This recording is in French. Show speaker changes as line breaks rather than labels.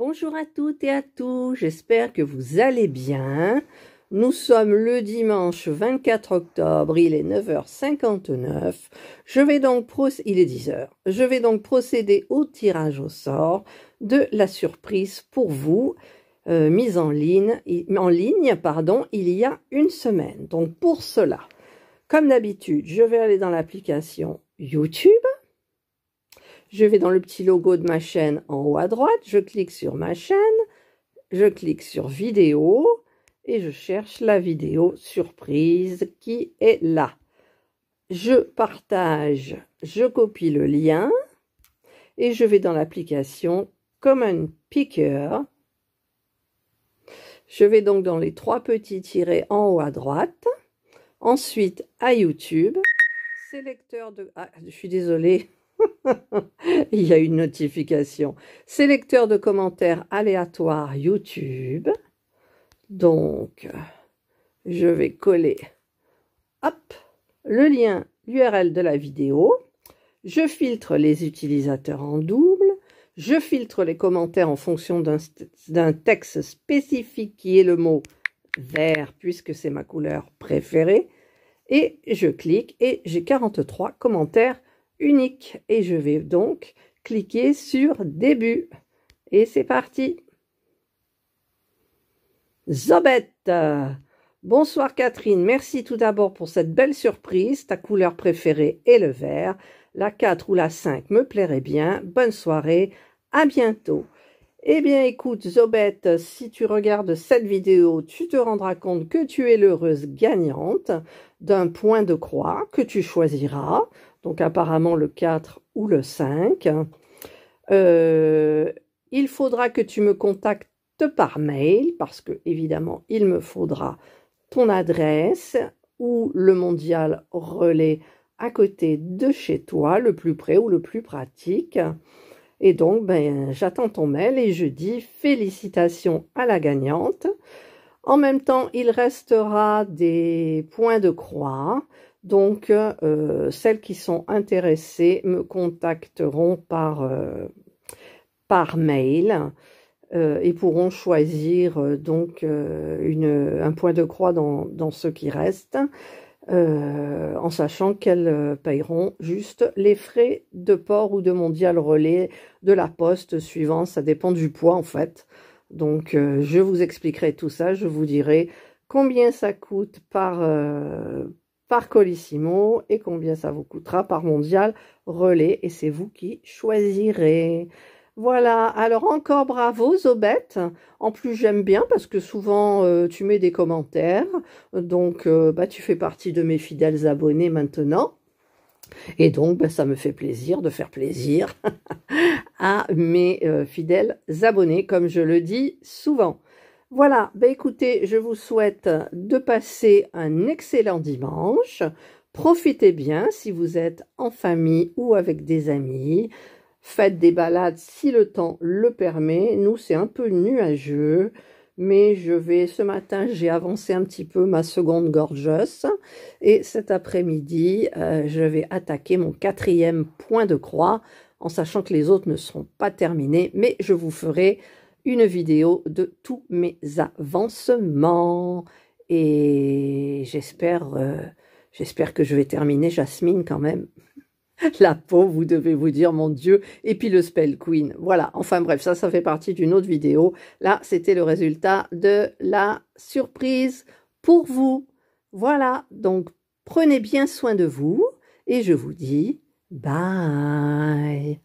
Bonjour à toutes et à tous, j'espère que vous allez bien. Nous sommes le dimanche 24 octobre, il est 9h59. Je vais donc il est Je vais donc procéder au tirage au sort de la surprise pour vous. Euh, mise en ligne, en ligne pardon, il y a une semaine. Donc pour cela, comme d'habitude, je vais aller dans l'application YouTube je vais dans le petit logo de ma chaîne en haut à droite, je clique sur ma chaîne, je clique sur vidéo et je cherche la vidéo surprise qui est là. Je partage, je copie le lien et je vais dans l'application Common Picker. Je vais donc dans les trois petits tirés en haut à droite. Ensuite, à YouTube. Sélecteur de... Ah, je suis désolée. Il y a une notification. Sélecteur de commentaires aléatoires YouTube. Donc, je vais coller hop, le lien l'URL de la vidéo. Je filtre les utilisateurs en double. Je filtre les commentaires en fonction d'un texte spécifique qui est le mot vert, puisque c'est ma couleur préférée. Et je clique et j'ai 43 commentaires unique. Et je vais donc cliquer sur début. Et c'est parti. Zobette Bonsoir Catherine, merci tout d'abord pour cette belle surprise. Ta couleur préférée est le vert. La 4 ou la 5 me plairait bien. Bonne soirée, à bientôt. Eh bien écoute Zobette, si tu regardes cette vidéo, tu te rendras compte que tu es l'heureuse gagnante d'un point de croix que tu choisiras, donc apparemment le 4 ou le 5. Euh, il faudra que tu me contactes par mail, parce que évidemment il me faudra ton adresse ou le mondial relais à côté de chez toi, le plus près ou le plus pratique. Et donc, ben, j'attends ton mail et je dis félicitations à la gagnante. En même temps, il restera des points de croix. Donc, euh, celles qui sont intéressées me contacteront par, euh, par mail euh, et pourront choisir donc un point de croix dans, dans ce qui reste. Euh, en sachant qu'elles euh, paieront juste les frais de port ou de mondial relais de la poste suivant, ça dépend du poids en fait. Donc euh, je vous expliquerai tout ça, je vous dirai combien ça coûte par, par Colissimo et combien ça vous coûtera par mondial relais et c'est vous qui choisirez. Voilà, alors encore bravo Zobette. En plus j'aime bien parce que souvent euh, tu mets des commentaires. Donc euh, bah, tu fais partie de mes fidèles abonnés maintenant. Et donc bah, ça me fait plaisir de faire plaisir à mes euh, fidèles abonnés, comme je le dis souvent. Voilà, bah, écoutez, je vous souhaite de passer un excellent dimanche. Profitez bien si vous êtes en famille ou avec des amis. Faites des balades si le temps le permet. Nous, c'est un peu nuageux. Mais je vais, ce matin, j'ai avancé un petit peu ma seconde gorgeuse. Et cet après-midi, euh, je vais attaquer mon quatrième point de croix, en sachant que les autres ne seront pas terminés. Mais je vous ferai une vidéo de tous mes avancements. Et j'espère, euh, j'espère que je vais terminer Jasmine quand même. La peau, vous devez vous dire, mon Dieu. Et puis le Spell Queen. Voilà. Enfin bref, ça, ça fait partie d'une autre vidéo. Là, c'était le résultat de la surprise pour vous. Voilà. Donc, prenez bien soin de vous. Et je vous dis, bye.